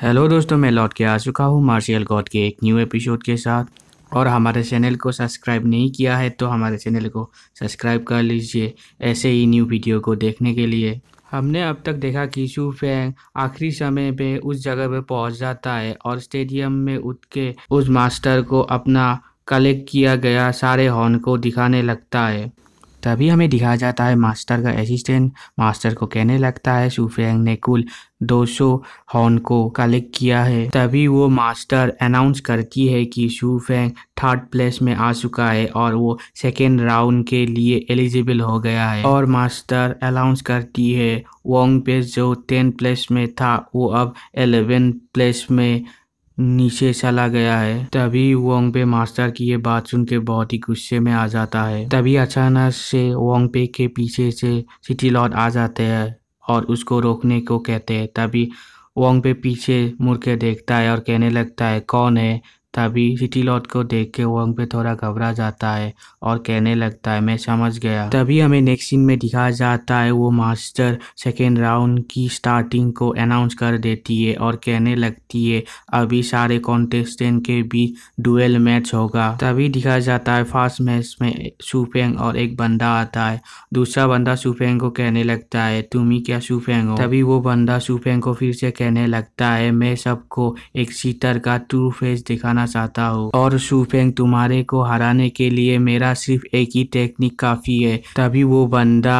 hello दोस्तों मैं लौट के आ चुका हूँ मार्शियल गॉड के एक न्यू एपिसोड के साथ और हमारे चैनल को सब्सक्राइब नहीं किया है तो हमारे चैनल को सब्सक्राइब कर लीजिए ऐसे ही न्यू वीडियो को देखने के लिए हमने अब तक देखा कि शू फैंग आखिरी समय पे उस जगह पे पहुंच जाता है और स्टेडियम में उठ के उस मास्टर को अपना कलेक्ट किया गया सारे हॉर्न को दिखाने लगता है तभी हमें दिखा जाता है मास्टर का असिस्टेंट मास्टर को कहने लगता है सुफेंग ने कुल 200 हॉर्न को कलेक्ट किया है तभी वो मास्टर अनाउंस करती है कि सुफेंग थर्ड प्लेस में आ चुका है और वो सेकेंड राउंड के लिए एलिजिबल हो गया है और मास्टर अनाउंस करती है वोंग पे जो टेंथ प्लेस में था वो अब एलेवेंथ प्लेस में नीचे चला गया है तभी पे मास्टर की ये बात सुन के बहुत ही गुस्से में आ जाता है तभी अचानक से पे के पीछे से सिटी लॉर्ड आ जाते हैं और उसको रोकने को कहते हैं तभी पे पीछे मुड़ के देखता है और कहने लगता है कौन है तभी सिटी लॉर्ड को देख के वोंग पे थोड़ा घबरा जाता है और कहने लगता है मैं समझ गया तभी हमें नेक्स्ट सीन में दिखाया जाता है वो मास्टर सेकेंड राउंड की स्टार्टिंग को अनाउंस कर देती है और कहने लगती है अभी सारे कॉन्टेस्टेंट के बीच डुएल मैच होगा तभी दिखाया जाता है फास्ट मैच में सुफेंग और एक बंदा आता है दूसरा बंदा सुफेंग को कहने लगता है तुम ही क्या सुफेंग हो तभी वो बंदा सुफेंग को फिर से कहने लगता है मैं सबको एक सीटर का टू फेस दिखाना दिखाना चाहता हूँ और शुफेंग तुम्हारे को हराने के लिए मेरा सिर्फ एक ही टेक्निक काफ़ी है तभी वो बंदा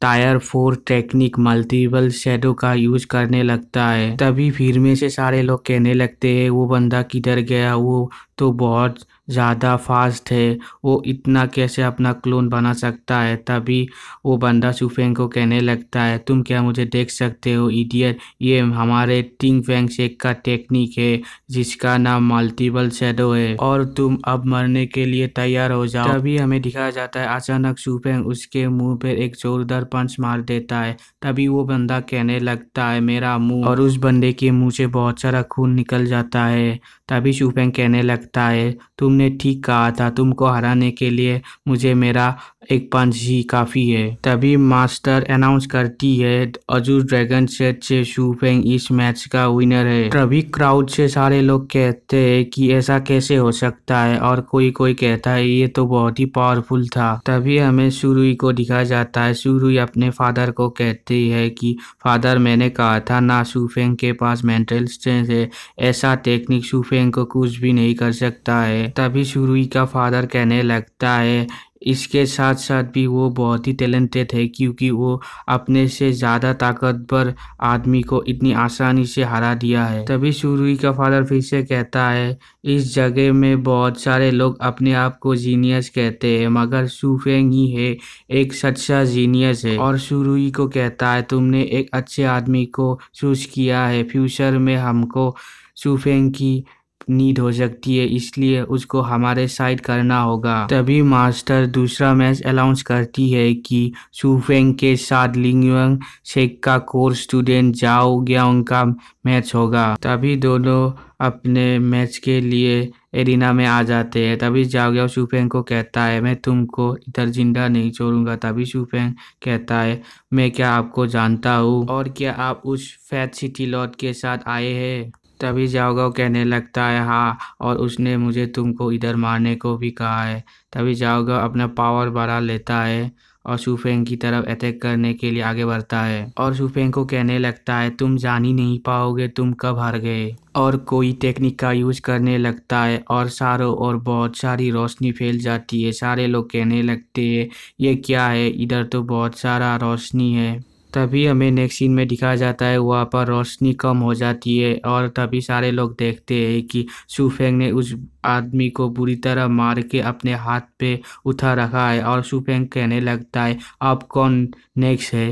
tier four technique multiple shadow का यूज करने लगता है तभी फिर में से सारे लोग कहने लगते हैं वो बंदा किधर गया वो तो बहुत ज़्यादा फास्ट है वो इतना कैसे अपना क्लोन बना सकता है तभी वो बंदा सुफेंग को कहने लगता है तुम क्या मुझे देख सकते हो इडियट ये हमारे टिंग फेंग शेक का टेक्निक है जिसका नाम मल्टीपल शेडो है और तुम अब मरने के लिए तैयार हो जाओ तभी हमें दिखाया जाता है अचानक सुफेंग उसके मुंह पर एक जोरदार पंच मार देता है तभी वो बंदा कहने लगता है मेरा मुँह और उस बंदे के मुँह से बहुत सारा खून निकल जाता है तभी शूफेंग कहने लगता है तुमने ठीक कहा था तुमको हराने के लिए मुझे मेरा एक ही काफी है तभी मास्टर अनाउंस करती है अजूर ड्रैगन सेट से शुफेंग इस मैच का विनर है तभी क्राउड से सारे लोग कहते हैं कि ऐसा कैसे हो सकता है और कोई कोई कहता है ये तो बहुत ही पावरफुल था तभी हमें सुरुई को दिखाया जाता है सुरुई अपने फादर को कहती है कि फादर मैंने कहा था ना शुफेंग के पास मेंटल स्ट्रेंथ है ऐसा टेक्निक शुफेंग को कुछ भी नहीं कर सकता है तभी सुरुई का फादर कहने लगता है इसके साथ साथ भी वो बहुत ही टैलेंटेड है क्योंकि वो अपने से ज़्यादा ताकतवर आदमी को इतनी आसानी से हरा दिया है तभी सूर्य का फादर फिर से कहता है इस जगह में बहुत सारे लोग अपने आप को जीनियस कहते हैं मगर सूफेंग ही है एक सच्चा जीनियस है और सूर्य को कहता है तुमने एक अच्छे आदमी को चूज किया है फ्यूचर में हमको सूफेंग की नीड हो सकती है इसलिए उसको हमारे साइड करना होगा तभी मास्टर दूसरा मैच अनाउंस करती है कि सुफेंग के साथ लिंग शेख का कोर स्टूडेंट जाओ ग्यांग का मैच होगा तभी दोनों अपने मैच के लिए एरिना में आ जाते हैं तभी जाओ सुफेंग को कहता है मैं तुमको इधर जिंदा नहीं छोड़ूंगा तभी सुफेंग कहता है मैं क्या आपको जानता हूँ और क्या आप उस फैट सिटी लॉर्ड के साथ आए हैं तभी जाओगव कहने लगता है हाँ और उसने मुझे तुमको इधर मारने को भी कहा है तभी जाओगव अपना पावर बढ़ा लेता है और सुफेंग की तरफ अटैक करने के लिए आगे बढ़ता है और सुफेंग को कहने लगता है तुम जान ही नहीं पाओगे तुम कब हार गए और कोई टेक्निक का यूज करने लगता है और सारों और बहुत सारी रोशनी फैल जाती है सारे लोग कहने लगते हैं ये क्या है इधर तो बहुत सारा रोशनी है तभी हमें नेक्स्ट सीन में दिखाया जाता है वहाँ पर रोशनी कम हो जाती है और तभी सारे लोग देखते हैं कि सूफेंग ने उस आदमी को बुरी तरह मार के अपने हाथ पे उठा रखा है और सूफेंग कहने लगता है आप कौन नेक्स्ट है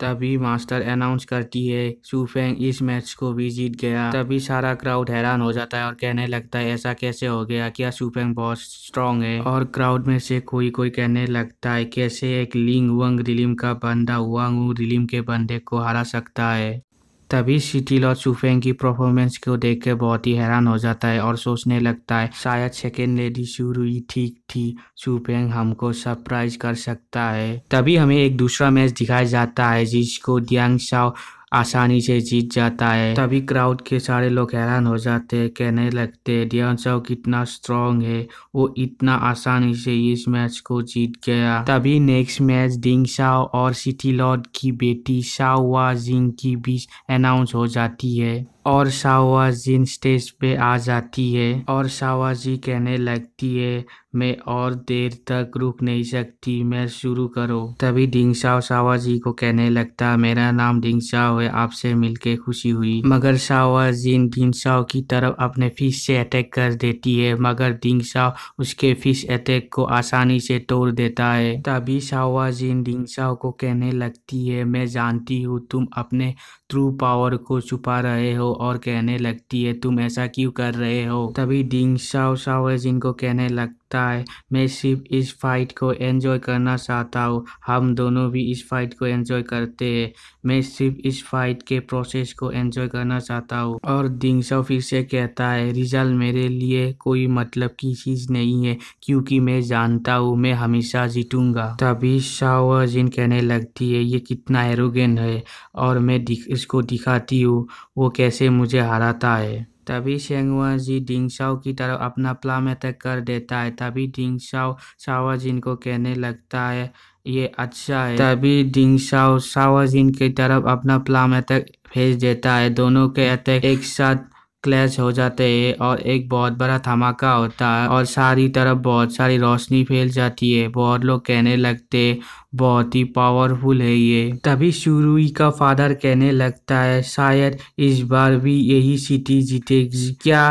तभी मास्टर अनाउंस करती है सुफेंग इस मैच को भी जीत गया तभी सारा क्राउड हैरान हो जाता है और कहने लगता है ऐसा कैसे हो गया क्या सुफेंग बहुत स्ट्रांग है और क्राउड में से कोई कोई कहने लगता है कैसे एक लिंग वंग रिलीम का बंदा हुआ रिलीम के बंदे को हरा सकता है तभी सिटिल और चुफेंग की परफॉर्मेंस को देख के बहुत ही हैरान हो जाता है और सोचने लगता है शायद सेकेंड लेडी ही ठीक थी चुफेंग हमको सरप्राइज कर सकता है तभी हमें एक दूसरा मैच दिखाया जाता है जिसको दियांग शाओ आसानी से जीत जाता है तभी क्राउड के सारे लोग हैरान हो जाते हैं कहने लगते हैं डियन सौ कितना स्ट्रांग है वो इतना आसानी से इस मैच को जीत गया तभी नेक्स्ट मैच डिंग शाओ और सिटी लॉर्ड की बेटी शाओवा जिंग की बीच अनाउंस हो जाती है और शाहबाजीन स्टेज पे आ जाती है और शाहबाजी कहने लगती है मैं और देर तक रुक नहीं सकती मैं शुरू करो तभी डिंगशाओ शाहबाजी को कहने लगता मेरा नाम डिंगशाओ है आपसे मिलके खुशी हुई मगर शाहबाजीन डिंगशाओ की तरफ अपने फिश से अटैक कर देती है मगर डिंगशाओ उसके फिश अटैक को आसानी से तोड़ देता है तभी शाहबाजीन डिंगशाओ को कहने लगती है मैं जानती हूँ तुम अपने ट्रू पावर को छुपा रहे हो और कहने लगती है तुम ऐसा क्यों कर रहे हो तभी डिंग शाओ शाओ जिनको कहने लगता सकता है मैं सिर्फ इस फाइट को एंजॉय करना चाहता हूँ हम दोनों भी इस फाइट को एंजॉय करते हैं मैं सिर्फ इस फाइट के प्रोसेस को एंजॉय करना चाहता हूँ और दिंगसो फिर से कहता है रिजल्ट मेरे लिए कोई मतलब की चीज़ नहीं है क्योंकि मैं जानता हूँ मैं हमेशा जीतूंगा तभी शाओ जिन कहने लगती है ये कितना एरोगेंट है और मैं दिख, इसको दिखाती हूँ वो कैसे मुझे हराता है तभी सेंगवा जी डिंगसाओ की तरफ अपना प्लाम अटैक कर देता है तभी सावा जिन को कहने लगता है ये अच्छा है तभी सावा जिन की तरफ अपना प्लाम अटैक भेज देता है दोनों के अटैक एक साथ क्लैश हो जाते हैं और एक बहुत बड़ा धमाका होता है और सारी तरफ बहुत सारी रोशनी फैल जाती है बहुत लोग कहने लगते बहुत ही पावरफुल है ये तभी शुरुई का फादर कहने लगता है शायद इस बार भी यही सिटी जीतेगी क्या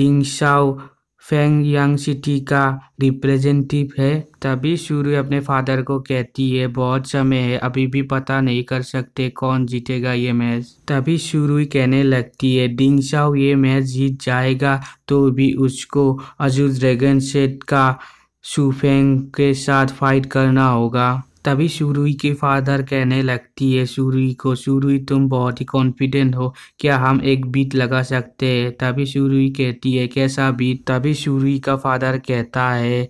डिंगशाओ फेंग यांग सिटी का रिप्रेजेंटेटिव है तभी सूर्य अपने फादर को कहती है बहुत समय है अभी भी पता नहीं कर सकते कौन जीतेगा ये मैच तभी सूर्य कहने लगती है डिंगशाओ ये मैच जीत जाएगा तो भी उसको अजू ड्रैगन सेट का सुफेंग के साथ फाइट करना होगा तभी सुरुई के फादर कहने लगती है सुरुई को सुरुई तुम बहुत ही कॉन्फिडेंट हो क्या हम एक बीट लगा सकते हैं तभी सुरुई कहती है कैसा बीट तभी सुरुई का फादर कहता है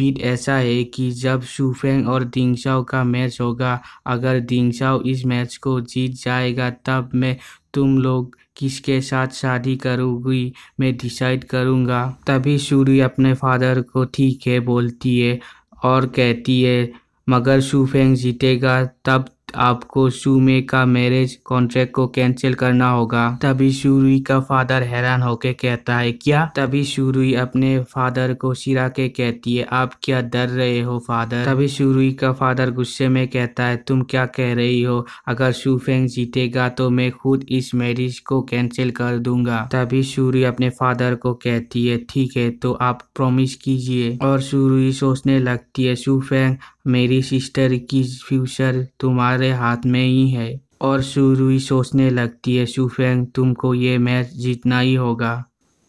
बीट ऐसा है कि जब शूफेंग और दिंगशाओ का मैच होगा अगर दिंगशाओ इस मैच को जीत जाएगा तब मैं तुम लोग किसके साथ शादी करूँगी मैं डिसाइड करूँगा तभी सूर्य अपने फादर को ठीक है बोलती है और कहती है मगर शू फेंग जीतेगा तब आपको शू मे का मैरिज कॉन्ट्रैक्ट को कैंसिल करना होगा तभी शुरुई का फादर हैरान होकर कहता है क्या तभी शुरुई अपने फादर को शिरा के कहती है आप क्या डर रहे हो फादर तभी शुरुई का फादर गुस्से में कहता है तुम क्या कह रही हो अगर शू फेंग जीतेगा तो मैं खुद इस मैरिज को कैंसिल कर दूंगा तभी शुरुई अपने फादर को कहती है ठीक है तो आप प्रोमिस कीजिए और शुरुई सोचने लगती है शू फेंग मेरी सिस्टर की फ्यूचर तुम्हारे हाथ में ही है और सुरुई सोचने लगती है शुफेंग तुमको ये मैच जीतना ही होगा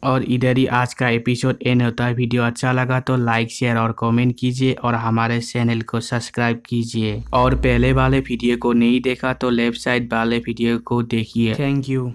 और इधर ही आज का एपिसोड एंड होता है वीडियो अच्छा लगा तो लाइक शेयर और कमेंट कीजिए और हमारे चैनल को सब्सक्राइब कीजिए और पहले वाले वीडियो को नहीं देखा तो लेफ्ट साइड वाले वीडियो को देखिए थैंक यू